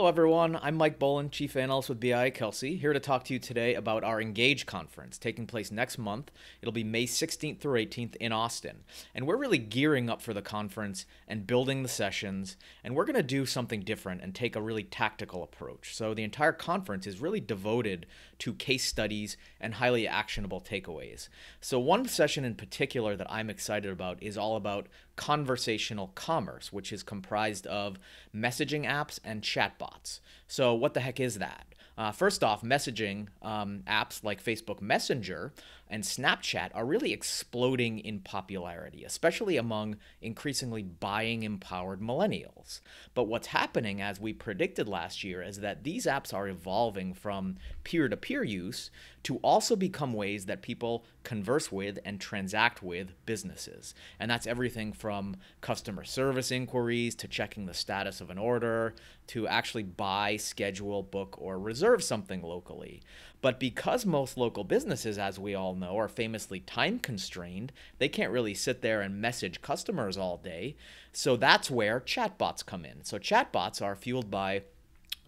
Hello, everyone. I'm Mike Boland, Chief Analyst with BI Kelsey, here to talk to you today about our Engage conference taking place next month. It'll be May 16th through 18th in Austin. And we're really gearing up for the conference and building the sessions. And we're going to do something different and take a really tactical approach. So the entire conference is really devoted to case studies and highly actionable takeaways. So, one session in particular that I'm excited about is all about conversational commerce, which is comprised of messaging apps and chatbots thoughts. So, what the heck is that? Uh, first off, messaging um, apps like Facebook Messenger and Snapchat are really exploding in popularity, especially among increasingly buying empowered millennials. But what's happening, as we predicted last year, is that these apps are evolving from peer to peer use to also become ways that people converse with and transact with businesses. And that's everything from customer service inquiries to checking the status of an order to actually buy, schedule, book, or reserve something locally. But because most local businesses, as we all know, are famously time constrained, they can't really sit there and message customers all day. So that's where chatbots come in. So chatbots are fueled by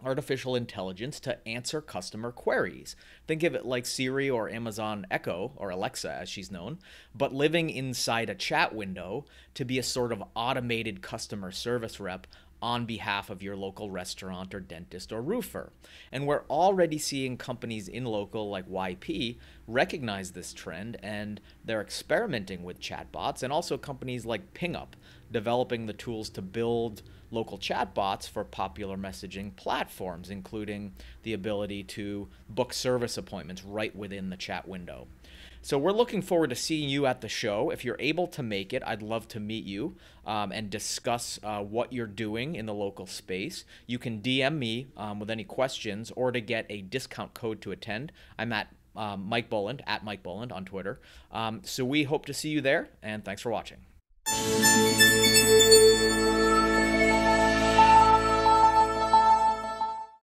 artificial intelligence to answer customer queries. Think of it like Siri or Amazon Echo or Alexa, as she's known, but living inside a chat window to be a sort of automated customer service rep on behalf of your local restaurant or dentist or roofer. And we're already seeing companies in local like YP recognize this trend and they're experimenting with chatbots and also companies like PingUp developing the tools to build local chatbots for popular messaging platforms including the ability to book service appointments right within the chat window. So we're looking forward to seeing you at the show. If you're able to make it, I'd love to meet you um, and discuss uh, what you're doing doing in the local space. You can DM me um, with any questions or to get a discount code to attend. I'm at um, Mike Boland, at Mike Boland on Twitter. Um, so we hope to see you there, and thanks for watching.